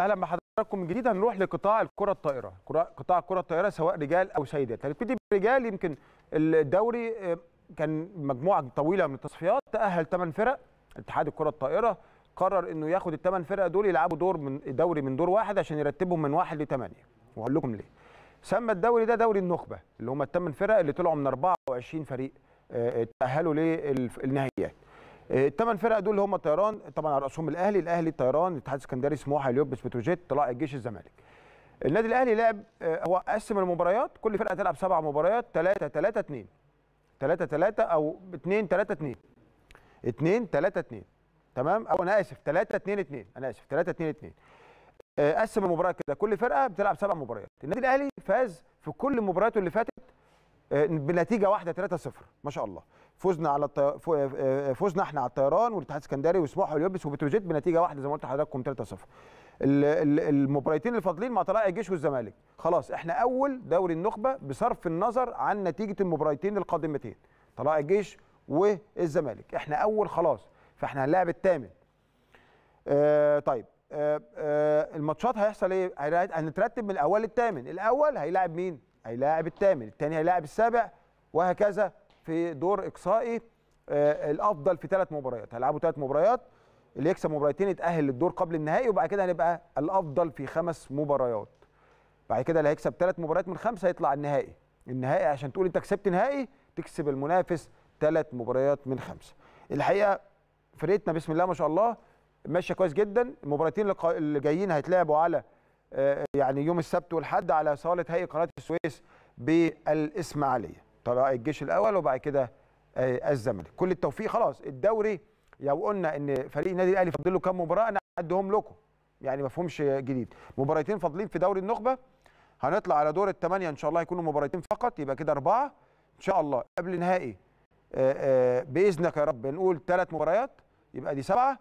اهلا بحضراتكم من جديد هنروح لقطاع الكره الطائره قطاع الكره الطائره سواء رجال او سيدات هنبتدي يعني بالرجال يمكن الدوري آه، كان مجموعه طويله من التصفيات تاهل 8 فرق اتحاد الكره الطائره قرر انه ياخد الثمان فرق دول يلعبوا دور من دوري من دور واحد عشان يرتبهم من واحد لثمانيه وهقول لكم ليه سمى الدوري ده دوري النخبه اللي هم الثمان فرق اللي طلعوا من 24 فريق آه، آه، تاهلوا للنهائيات الثمان فرق دول اللي هم طيران طبعا على راسهم الاهلي الاهلي الطيران الاتحاد السكندري سموحه اليوبس بتروجيت طلائع الجيش الزمالك النادي الاهلي لعب آه، هو قسم المباريات كل فرقه تلعب سبع مباريات 3 3 2 3 3 او 2 3 2 2 3 2 تمام او انا اسف 3 2 2 انا اسف 3 2 2 قسم المباريات كده كل فرقه بتلعب سبع مباريات النادي الاهلي فاز في كل مبارياته اللي فاتت آه، بنتيجه واحده 3-0 ما شاء الله فوزنا على الطي... آه، آه، فوزنا احنا على الطيران والاتحاد السكندري وسموحه واليوبس وبتروجيت بنتيجه واحده زي ما قلت لحضراتكم 3-0 المباراتين الفاضلين مع طلائع الجيش والزمالك خلاص احنا اول دوري النخبه بصرف النظر عن نتيجه المباراتين القادمتين طلائع الجيش والزمالك احنا اول خلاص فاحنا هنلاعب الثامن آه طيب آه آه الماتشات هيحصل ايه هنترتب من الاول للثامن الاول هيلاعب مين هيلاعب الثامن الثاني هيلاعب السابع وهكذا في دور اقصائي آه الافضل في ثلاث مباريات هيلعبوا ثلاث مباريات اللي يكسب مباراتين يتاهل للدور قبل النهائي وبعد كده هنبقى الافضل في خمس مباريات بعد كده اللي هيكسب ثلاث مباريات من خمسه هيطلع النهائي النهائي عشان تقول انت كسبت نهائي تكسب المنافس ثلاث مباريات من خمسه الحقيقه فرقتنا بسم الله ما شاء الله ماشيه كويس جدا المباراتين اللي جايين هيتلعبوا على آه، يعني يوم السبت والحد على صاله هيئه قناه السويس بالاسماعيليه طلع الجيش الاول وبعد كده آه، الزمالك كل التوفيق خلاص الدوري لو قلنا ان فريق النادي الاهلي فاضل له كام مباراه انا هعدهم لكم يعني ما فيهمش جديد مباراتين فاضلين في دوري النخبه هنطلع على دور الثمانيه ان شاء الله هيكونوا مباراتين فقط يبقى كده اربعه ان شاء الله قبل نهائي آه، باذنك يا رب نقول ثلاث مباريات يبقى دي سبعه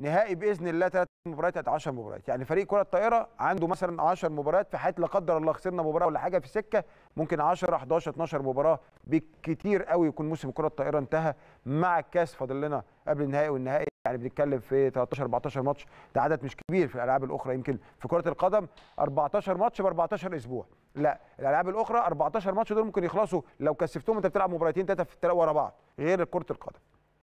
نهائي باذن الله ثلاث مباريات بقت 10 مباريات يعني فريق كره الطائره عنده مثلا 10 مباريات في حياته لا قدر الله خسرنا مباراه ولا حاجه في سكه ممكن 10 11 12 مباراه بكتير قوي يكون موسم كره الطائره انتهى مع الكاس فاضل لنا قبل النهائي والنهائي يعني بنتكلم في 13 14 ماتش ده عدد مش كبير في الالعاب الاخرى يمكن في كره القدم 14 ماتش ب 14 اسبوع لا الالعاب الاخرى 14 ماتش دول ممكن يخلصوا لو كسبتهم انت بتلعب مباراتين ثلاثه ورا بعض غير كره القدم